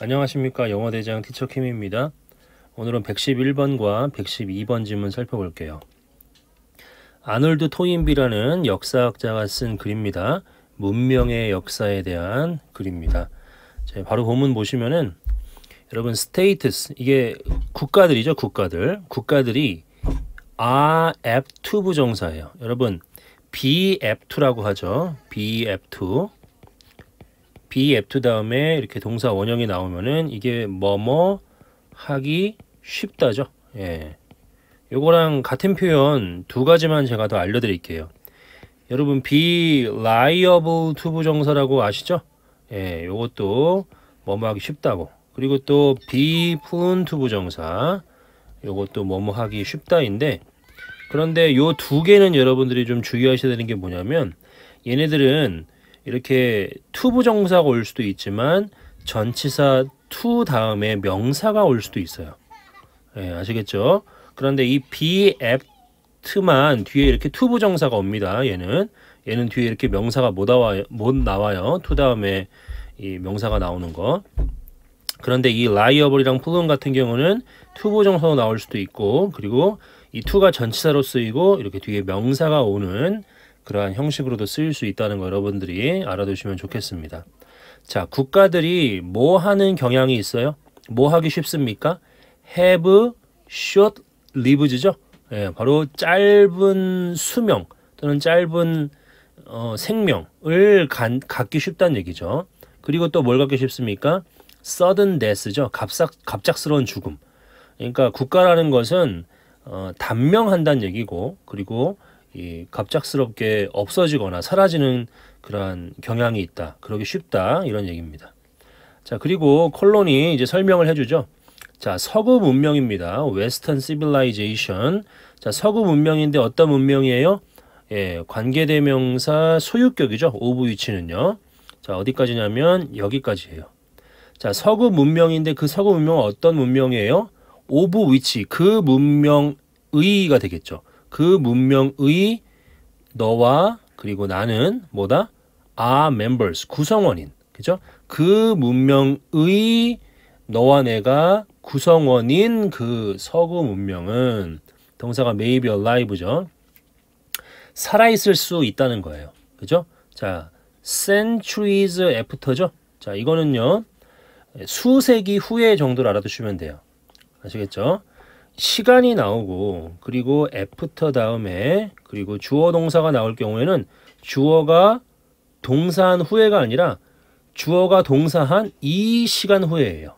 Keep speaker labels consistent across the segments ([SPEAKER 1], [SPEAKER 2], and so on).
[SPEAKER 1] 안녕하십니까 영어대장 티처킴입니다. 오늘은 111번과 112번 질문 살펴볼게요. 아놀드 토인비라는 역사학자가 쓴 글입니다. 문명의 역사에 대한 글입니다. 바로 본문 보시면은 여러분 스테이트스 이게 국가들이죠 국가들 국가들이 are apt to 부정사예요. 여러분 be apt to라고 하죠. be apt to be apt 다음에 이렇게 동사 원형이 나오면은 이게 뭐뭐 하기 쉽다죠. 예. 요거랑 같은 표현 두 가지만 제가 더 알려드릴게요. 여러분 be liable to 부정사라고 아시죠? 예, 요것도 뭐뭐 하기 쉽다고. 그리고 또 be prone to 부정사. 요것도 뭐뭐 하기 쉽다인데 그런데 요 두 개는 여러분들이 좀 주의하셔야 되는 게 뭐냐면 얘네들은 이렇게 투부정사가 올 수도 있지만 전치사 투 다음에 명사가 올 수도 있어요. 예, 아시겠죠? 그런데 이 be a t 만 뒤에 이렇게 투부정사가 옵니다. 얘는 얘는 뒤에 이렇게 명사가 못 나와요. 못 나와요. 투 다음에 이 명사가 나오는 거. 그런데 이 liable이랑 p l u r 같은 경우는 투부정사로 나올 수도 있고 그리고 이 투가 전치사로 쓰이고 이렇게 뒤에 명사가 오는 그러한 형식으로도 쓰일 수 있다는 거 여러분들이 알아두시면 좋겠습니다. 자, 국가들이 뭐 하는 경향이 있어요? 뭐 하기 쉽습니까? have short lives죠. 예, 바로 짧은 수명 또는 짧은 어, 생명을 간, 갖기 쉽다는 얘기죠. 그리고 또 뭘 갖기 쉽습니까? sudden death죠. 갑작, 갑작스러운 죽음. 그러니까 국가라는 것은 어, 단명한다는 얘기고 그리고 이 갑작스럽게 없어지거나 사라지는 그러한 경향이 있다. 그러기 쉽다. 이런 얘기입니다. 자, 그리고 콜론이 이제 설명을 해주죠. 자, 서구 문명입니다. 웨스턴 시빌라이제이션. 자, 서구 문명인데 어떤 문명이에요? 예, 관계대명사 소유격이죠. 오브 위치는요. 자, 어디까지냐면 여기까지예요. 자, 서구 문명인데 그 서구 문명은 어떤 문명이에요? 오브 위치, 그 문명의가 되겠죠. 그 문명의 너와 그리고 나는 뭐다? are 아, members 구성원인 그죠? 그 문명의 너와 내가 구성원인 그 서구 문명은 동사가 maybe alive죠. 살아있을 수 있다는 거예요. 그죠? 자, centuries after죠? 자, 이거는요. 수세기 후에 정도를 알아두시면 돼요. 아시겠죠? 시간이 나오고 그리고 애프터 다음에 그리고 주어 동사가 나올 경우에는 주어가 동사한 후에가 아니라 주어가 동사한 이 시간 후에예요.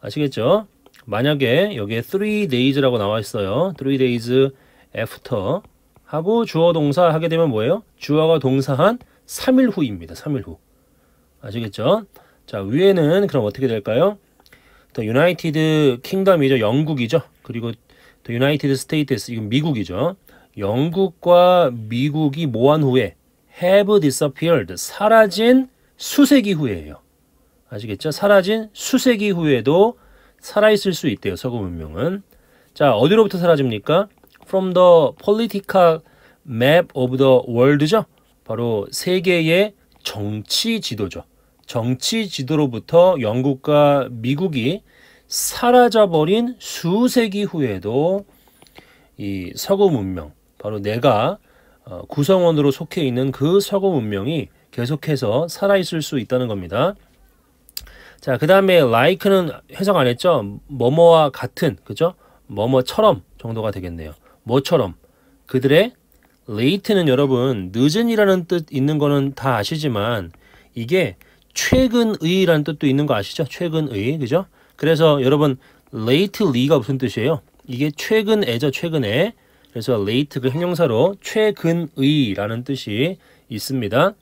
[SPEAKER 1] 아시겠죠? 만약에 여기에 3 days라고 나와 있어요. 3 days after 하고 주어 동사 하게 되면 뭐예요? 주어가 동사한 3일 후입니다. 3일 후. 아시겠죠? 자, 위에는 그럼 어떻게 될까요? 또 유나이티드 킹덤이죠. 영국이죠. 그리고 또 유나이티드 스테이트스 이건 미국이죠. 영국과 미국이 모한 후에 have disappeared 사라진 수세기 후에요 아시겠죠? 사라진 수세기 후에도 살아있을 수 있대요. 서구 문명은. 자 어디로부터 사라집니까? From the political map of the world죠. 바로 세계의 정치 지도죠. 정치 지도로부터 영국과 미국이 사라져버린 수세기 후에도 이 서구 문명, 바로 내가 어, 구성원으로 속해 있는 그 서구 문명이 계속해서 살아있을 수 있다는 겁니다. 자, 그 다음에 like는 해석 안 했죠? 뭐뭐와 같은, 그죠? 뭐뭐처럼 정도가 되겠네요. 뭐처럼. 그들의 late는 여러분, 늦은이라는 뜻 있는 거는 다 아시지만, 이게 최근의라는 뜻도 있는 거 아시죠? 최근의 그죠? 그래서 여러분 lately가 무슨 뜻이에요? 이게 최근에죠 최근에 그래서 late그 형용사로 최근의라는 뜻이 있습니다.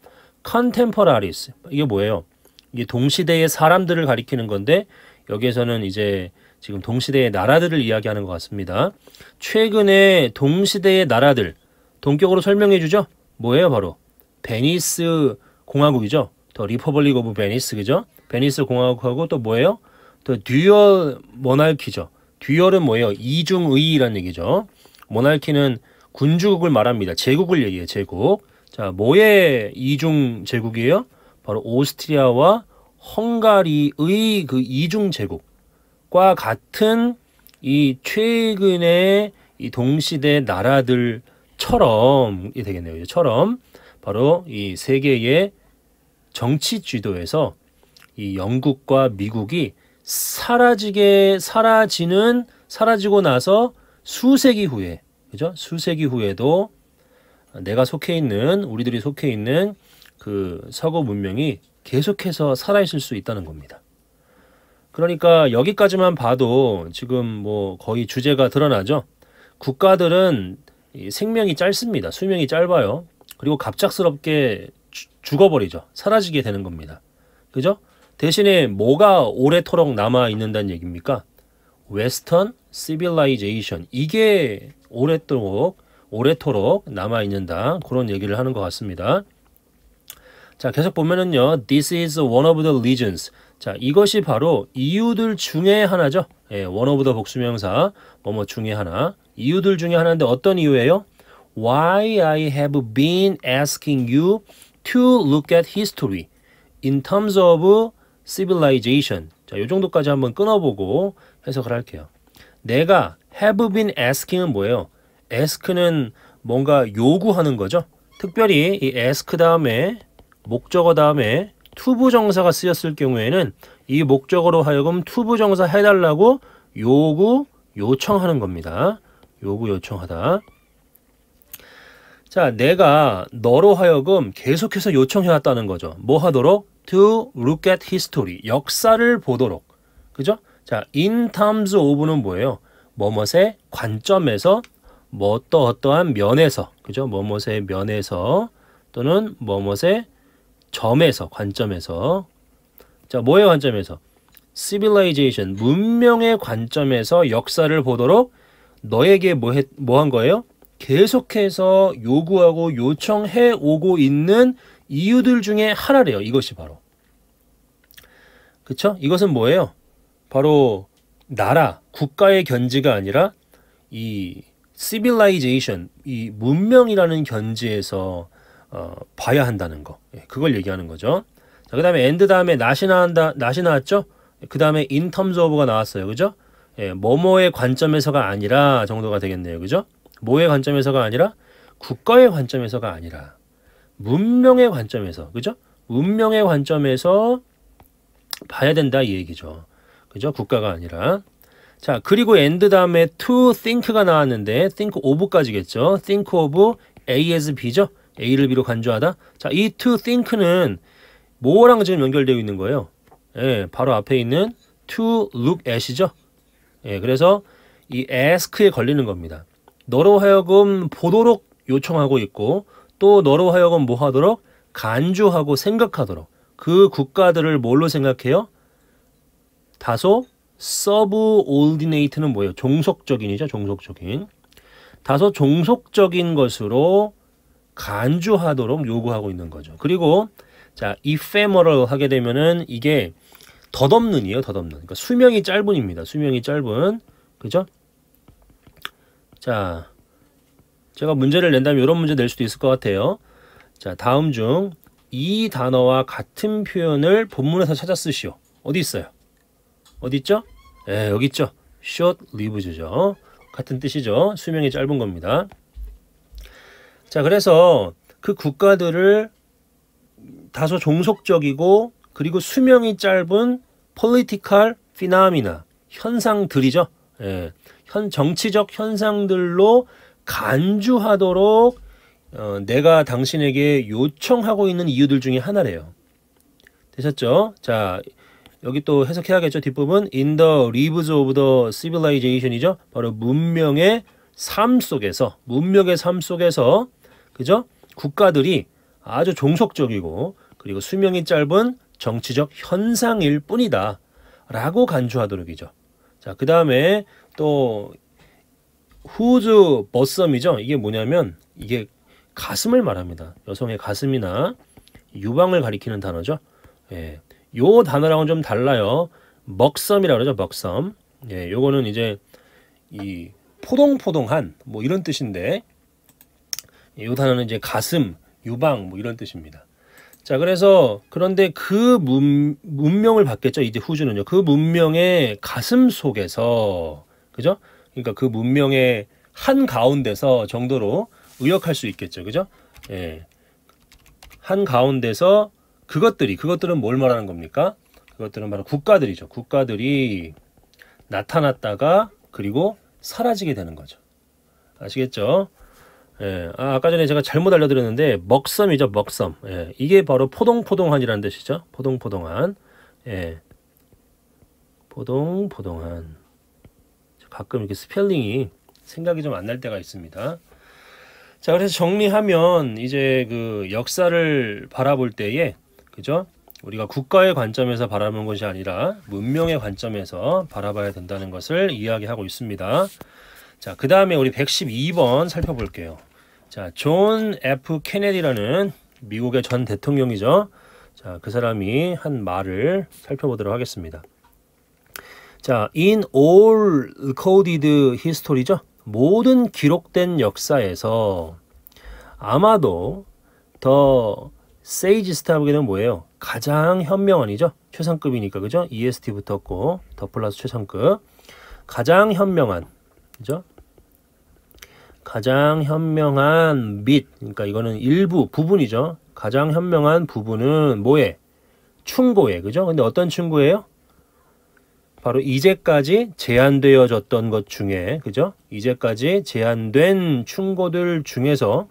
[SPEAKER 1] contemporaries 이게 뭐예요? 이게 동시대의 사람들을 가리키는 건데 여기에서는 이제 지금 동시대의 나라들을 이야기하는 것 같습니다. 최근에 동시대의 나라들 동격으로 설명해 주죠. 뭐예요 바로 베니스 공화국이죠. 또 리퍼블릭 오브 베니스 그죠? 베니스 공화국하고 또 뭐예요? 또 듀얼 모날키죠. 듀얼은 뭐예요? 이중의라는 얘기죠. 모날키는 군주국을 말합니다. 제국을 얘기해요. 제국. 자, 뭐의 이중 제국이에요? 바로 오스트리아와 헝가리의 그 이중 제국과 같은 이 최근의 이 동시대 나라들처럼이 되겠네요. 처럼 바로 이 세계의 정치 지도에서 이 영국과 미국이 사라지게 사라지는 사라지고 나서 수세기 후에 그죠? 수세기 후에도 내가 속해 있는 우리들이 속해 있는 그 서구 문명이 계속해서 살아있을 수 있다는 겁니다. 그러니까 여기까지만 봐도 지금 뭐 거의 주제가 드러나죠. 국가들은 생명이 짧습니다. 수명이 짧아요. 그리고 갑작스럽게 죽어버리죠. 사라지게 되는 겁니다. 그죠? 대신에 뭐가 오래토록 남아 있는다는 얘기입니까? 웨스턴 시빌라이제이션 이게 오랫도록 오래토록 남아 있는다 그런 얘기를 하는 것 같습니다. 자 계속 보면은요, this is one of the reasons. 자 이것이 바로 이유들 중에 하나죠. 예, one of the 복수명사 뭐뭐 중에 하나 이유들 중에 하나인데 어떤 이유예요? Why I have been asking you to look at history in terms of civilization. 자, 요 정도까지 한번 끊어보고 해석을 할게요. 내가 have been asking은 뭐예요? ask는 뭔가 요구하는 거죠. 특별히 이 ask 다음에 목적어 다음에 to 부정사가 쓰였을 경우에는 이목적으로 하여금 to 부정사 해달라고 요구 요청하는 겁니다. 요구 요청하다. 자, 내가 너로 하여금 계속해서 요청해왔다는 거죠. 뭐 하도록? To look at history. 역사를 보도록. 그죠? 자, in terms of는 뭐예요? 뭐뭇의 관점에서, 뭐어 어떠한 면에서, 그죠? 뭐뭇의 면에서, 또는 뭐뭇의 점에서, 관점에서. 자, 뭐의 관점에서? civilization, 문명의 관점에서 역사를 보도록 너에게 뭐, 뭐 거예요? 계속해서 요구하고 요청해 오고 있는 이유들 중에 하나래요. 이것이 바로. 그쵸? 이것은 뭐예요? 바로 나라, 국가의 견지가 아니라 이 civilization, 이 문명이라는 견지에서 어, 봐야 한다는 거. 예, 그걸 얘기하는 거죠. 자, 그 다음에 and 다음에 not이 나왔다, not이 나왔죠? 그 다음에 in terms of가 나왔어요. 그죠? 예, 뭐뭐의 관점에서가 아니라 정도가 되겠네요. 그죠? 뭐의 관점에서가 아니라 국가의 관점에서가 아니라 문명의 관점에서 그죠? 운명의 관점에서 봐야 된다 이 얘기죠. 그죠? 국가가 아니라 자 그리고 엔드 다음에 to think가 나왔는데 think of까지겠죠. think of A as B죠. A를 B로 간주하다. 자이 to think는 뭐랑 지금 연결되어 있는 거예요? 예, 바로 앞에 있는 to look at이죠. 예, 그래서 이 ask에 걸리는 겁니다. 너로 하여금 보도록 요청하고 있고 또 너로 하여금 뭐 하도록 간주하고 생각하도록 그 국가들을 뭘로 생각해요? 다소 서브올 o 네이트는 뭐예요? 종속적인이죠. 종속적인. 다소 종속적인 것으로 간주하도록 요구하고 있는 거죠. 그리고 자, ephemeral 하게 되면은 이게 덧없는이에요. 덧없는. 그러니까 수명이 짧은입니다. 수명이 짧은. 그죠? 자, 제가 문제를 낸다면 이런 문제 낼 수도 있을 것 같아요. 자, 다음 중 이 단어와 같은 표현을 본문에서 찾아 쓰시오. 어디 있어요? 어디 있죠? 예, 여기 있죠. short lives죠. 같은 뜻이죠. 수명이 짧은 겁니다. 자, 그래서 그 국가들을 다소 종속적이고 그리고 수명이 짧은 political phenomena 현상들이죠. 예, 현 정치적 현상들로 간주하도록 어, 내가 당신에게 요청하고 있는 이유들 중에 하나래요. 되셨죠? 자, 여기 또 해석해야겠죠. 뒷부분 in the leaves of the civilization이죠. 바로 문명의 삶 속에서 문명의 삶 속에서 그죠? 국가들이 아주 종속적이고 그리고 수명이 짧은 정치적 현상일 뿐이다. 라고 간주하도록이죠. 자, 그 다음에 또 후즈 버섬이죠 이게 뭐냐면 이게 가슴을 말합니다. 여성의 가슴이나 유방을 가리키는 단어죠. 예. 요 단어랑은 좀 달라요. 먹섬이라고 그러죠. 먹섬. 예, 요거는 이제 이 포동포동한 뭐 이런 뜻인데 요 단어는 이제 가슴, 유방 뭐 이런 뜻입니다. 자, 그래서 그런데 그 문, 문명을 받겠죠. 이제 후주는요. 그 문명의 가슴 속에서 그죠? 그러니까 그 문명의 한 가운데서 정도로 의역할 수 있겠죠. 그죠? 예. 한 가운데서 그것들이 그것들은 뭘 말하는 겁니까? 그것들은 바로 국가들이죠. 국가들이 나타났다가 그리고 사라지게 되는 거죠. 아시겠죠? 예, 아, 아까 전에 제가 잘못 알려드렸는데 먹섬이죠 먹섬 예, 이게 바로 포동포동한이라는 뜻이죠 포동포동한 예, 포동포동한 가끔 이렇게 스펠링이 생각이 좀 안 날 때가 있습니다. 자, 그래서 정리하면 이제 그 역사를 바라볼 때에 그죠? 우리가 국가의 관점에서 바라보는 것이 아니라 문명의 관점에서 바라봐야 된다는 것을 이야기하고 있습니다. 자, 그 다음에 우리 112번 살펴볼게요. 자, 존 F 케네디라는 미국의 전 대통령이죠. 자, 그 사람이 한 말을 살펴보도록 하겠습니다. 자, in all recorded history죠. 모든 기록된 역사에서 아마도 더 세이지 스타브게는 뭐예요? 가장 현명한이죠. 최상급이니까 그죠? EST 붙었고 더 플러스 최상급. 가장 현명한 그죠? 가장 현명한 및 그러니까 이거는 일부 부분이죠. 가장 현명한 부분은 뭐에? 충고에 그죠? 근데 어떤 충고예요? 바로 이제까지 제한되어졌던 것 중에 그죠? 이제까지 제한된 충고들 중에서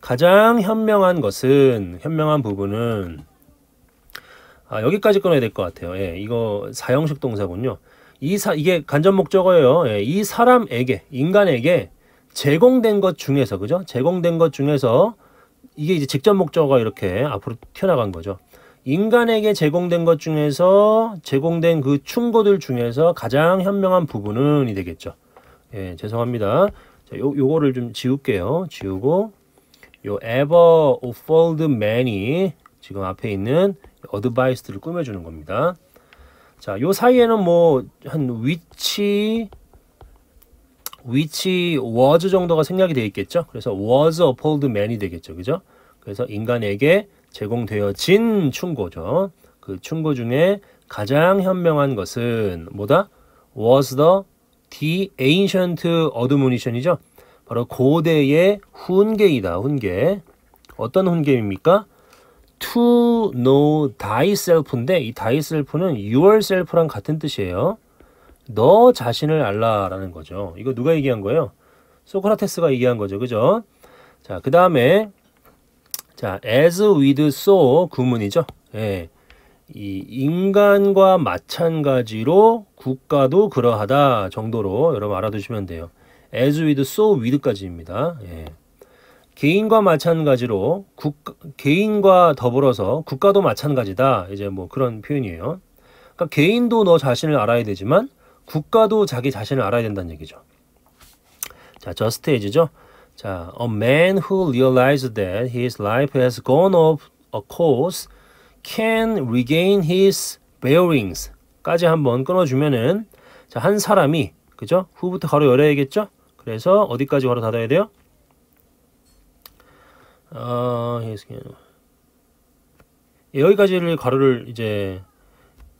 [SPEAKER 1] 가장 현명한 것은 현명한 부분은 아, 여기까지 끊어야 될 것 같아요. 예, 이거 사형식 동사군요. 이 사, 이게 간접 목적어예요. 예, 이 사람에게, 인간에게 제공된 것 중에서, 그죠? 제공된 것 중에서 이게 이제 직접 목적어가 이렇게 앞으로 튀어나간 거죠. 인간에게 제공된 것 중에서 제공된 그 충고들 중에서 가장 현명한 부분은 이 되겠죠. 예, 죄송합니다. 자, 요, 요거를 좀 지울게요. 지우고 요 ever of old man이 지금 앞에 있는 어드바이스를 꾸며주는 겁니다. 자, 요 사이에는 뭐 한 위치 위치 was 정도가 생략이 되어 있겠죠. 그래서 was a old man이 되겠죠. 그죠? 그래서 인간에게 제공되어진 충고죠. 그 충고 중에 가장 현명한 것은 뭐다? was the, the ancient admonition이죠. 바로 고대의 훈계이다. 훈계. 어떤 훈계입니까? to know thyself인데 이 thyself는 yourself랑 같은 뜻이에요. 너 자신을 알라라는 거죠. 이거 누가 얘기한 거예요? 소크라테스가 얘기한 거죠. 그죠? 자, 그 다음에 자, as with so 구문이죠. 예. 이 인간과 마찬가지로 국가도 그러하다 정도로 여러분 알아두시면 돼요. as with so with까지입니다. 예. 개인과 마찬가지로 국 개인과 더불어서 국가도 마찬가지다. 이제 뭐 그런 표현이에요. 그러니까 개인도 너 자신을 알아야 되지만 국가도 자기 자신을 알아야 된다는 얘기죠. 자, 저스테이지죠. 자, a man who realizes that his life has gone off a course can regain his bearings까지 한번 끊어주면은 자, 한 사람이 그죠? 후부터 가로 열어야겠죠? 그래서 어디까지 가로 닫아야 돼요? 어, 여기까지를 가로를 이제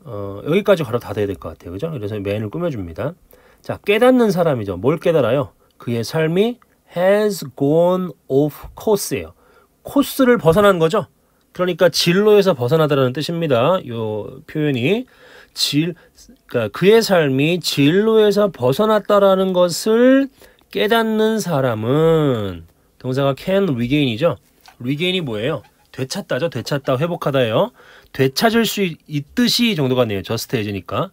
[SPEAKER 1] 어, 여기까지 가로 닫아야 될 것 같아요. 그죠? 그래서 맨을 꾸며줍니다. 자, 깨닫는 사람이죠. 뭘 깨달아요? 그의 삶이 has gone off course예요. 코스를 벗어난 거죠. 그러니까 진로에서 벗어나다라는 뜻입니다. 이 표현이 질 그러니까 그의 삶이 진로에서 벗어났다라는 것을 깨닫는 사람은 동사가 can regain이죠. regain이 뭐예요? 되찾다죠. 되찾다, 회복하다예요. 되찾을 수 있듯이 정도가 네요. 저스트 해지니까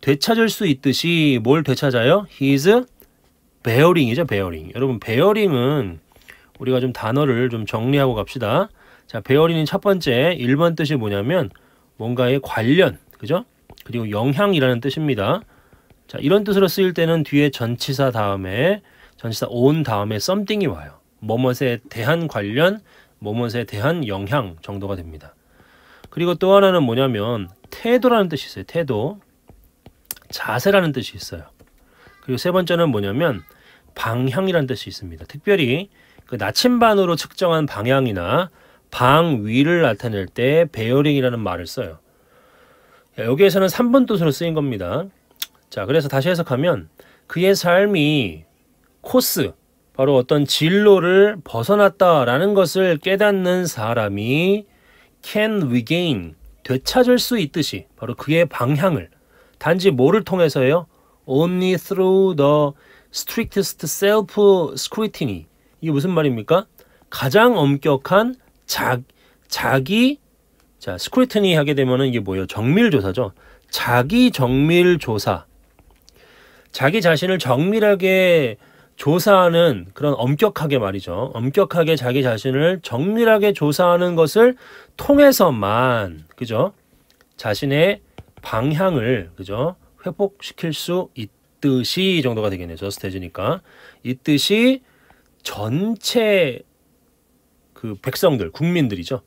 [SPEAKER 1] 되찾을 수 있듯이 뭘 되찾아요? His 베어링이죠, 베어링. 여러분, 베어링은 우리가 좀 단어를 좀 정리하고 갑시다. 자, 베어링이첫 번째, 1번 뜻이 뭐냐면 뭔가의 관련, 그죠? 그리고 영향이라는 뜻입니다. 자, 이런 뜻으로 쓰일 때는 뒤에 전치사 다음에 전치사 온 다음에 something이 와요. 뭐뭇에 대한 관련, 뭐뭇에 대한 영향 정도가 됩니다. 그리고 또 하나는 뭐냐면 태도라는 뜻이 있어요. 태도. 자세라는 뜻이 있어요. 그리고 세 번째는 뭐냐면 방향이란 뜻이 있습니다. 특별히 그 나침반으로 측정한 방향이나 방 위를 나타낼 때 베어링이라는 말을 써요. 여기에서는 3번 뜻으로 쓰인 겁니다. 자, 그래서 다시 해석하면 그의 삶이 코스, 바로 어떤 진로를 벗어났다라는 것을 깨닫는 사람이 can regain, 되찾을 수 있듯이 바로 그의 방향을 단지 뭐를 통해서요? only through the strictest self scrutiny. 이게 무슨 말입니까? 가장 엄격한 자, 자기 자, 스크루트니 하게 되면은 이게 뭐예요? 정밀 조사죠. 자기 정밀 조사. 자기 자신을 정밀하게 조사하는 그런 엄격하게 말이죠. 엄격하게 자기 자신을 정밀하게 조사하는 것을 통해서만 그죠? 자신의 방향을 그죠? 회복시킬 수 있듯이 정도가 되겠네요. 저스테이지니까 있듯이 전체 그 백성들, 국민들이죠.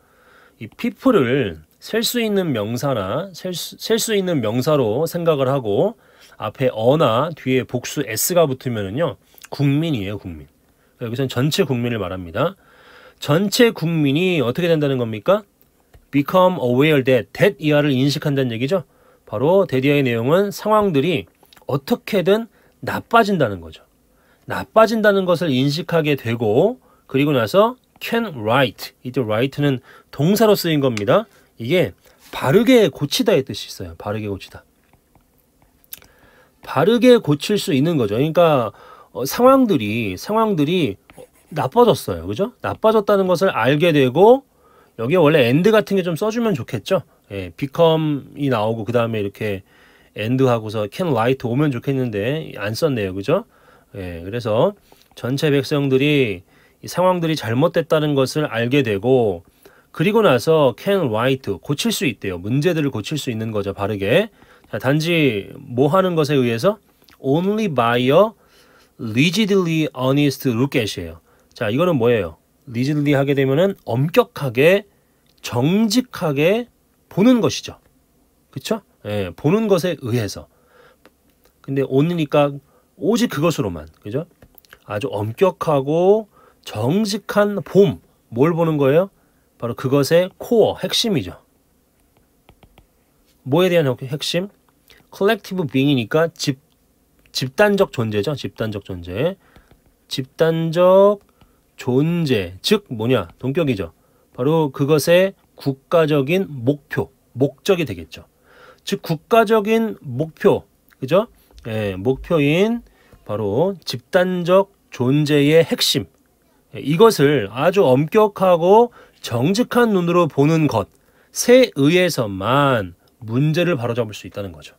[SPEAKER 1] 이 피플을 셀 수 있는 명사나 셀수 셀수 있는 명사로 생각을 하고 앞에 어나 뒤에 복수 s가 붙으면은요 국민이에요 국민. 여기서는 전체 국민을 말합니다. 전체 국민이 어떻게 된다는 겁니까? become aware that, that 이하를 인식한다는 얘기죠. 바로 데디아의 내용은 상황들이 어떻게든 나빠진다는 거죠. 나빠진다는 것을 인식하게 되고 그리고 나서 can write 이때 write는 동사로 쓰인 겁니다. 이게 바르게 고치다의 뜻이 있어요. 바르게 고치다. 바르게 고칠 수 있는 거죠. 그러니까 어, 상황들이 상황들이 나빠졌어요. 그죠? 나빠졌다는 것을 알게 되고 여기에 원래 엔드 같은 게 좀 써주면 좋겠죠. 예, 비컴이 나오고 그 다음에 이렇게 엔드 하고서 캔 라이트 오면 좋겠는데 안 썼네요, 그죠? 예, 그래서 전체 백성들이 이 상황들이 잘못됐다는 것을 알게 되고 그리고 나서 캔 라이트 고칠 수 있대요. 문제들을 고칠 수 있는 거죠, 바르게. 자, 단지 뭐 하는 것에 의해서 only by a rigidly honest look at이에요. 자, 이거는 뭐예요? 리 i g i 하게 되면은 엄격하게 정직하게 보는 것이죠. 그렇죠? 예, 보는 것에 의해서. 근데 오니까 오직 그것으로만. 그죠? 아주 엄격하고 정직한 봄. 뭘 보는 거예요? 바로 그것의 코어, 핵심이죠. 뭐에 대한 핵심? 컬렉티브 빙이니까 집, 집단적 존재죠. 집단적 존재. 집단적 존재. 즉, 뭐냐? 동격이죠. 바로 그것의 국가적인 목표, 목적이 되겠죠. 즉 국가적인 목표, 그죠? 예, 목표인 바로 집단적 존재의 핵심. 예, 이것을 아주 엄격하고 정직한 눈으로 보는 것에 의해서만 문제를 바로잡을 수 있다는 거죠.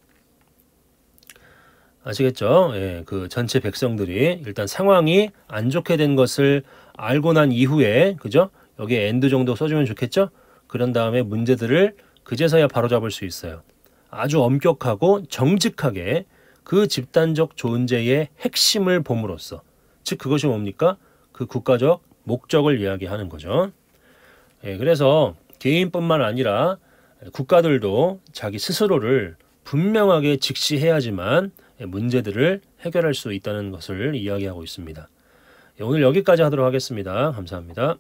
[SPEAKER 1] 아시겠죠? 예, 그 전체 백성들이 일단 상황이 안 좋게 된 것을 알고 난 이후에 그죠? 여기에 엔드 정도 써주면 좋겠죠? 그런 다음에 문제들을 그제서야 바로잡을 수 있어요. 아주 엄격하고 정직하게 그 집단적 존재의 핵심을 봄으로써 즉 그것이 뭡니까? 그 국가적 목적을 이야기하는 거죠. 예, 그래서 개인뿐만 아니라 국가들도 자기 스스로를 분명하게 직시해야지만 문제들을 해결할 수 있다는 것을 이야기하고 있습니다. 예, 오늘 여기까지 하도록 하겠습니다. 감사합니다.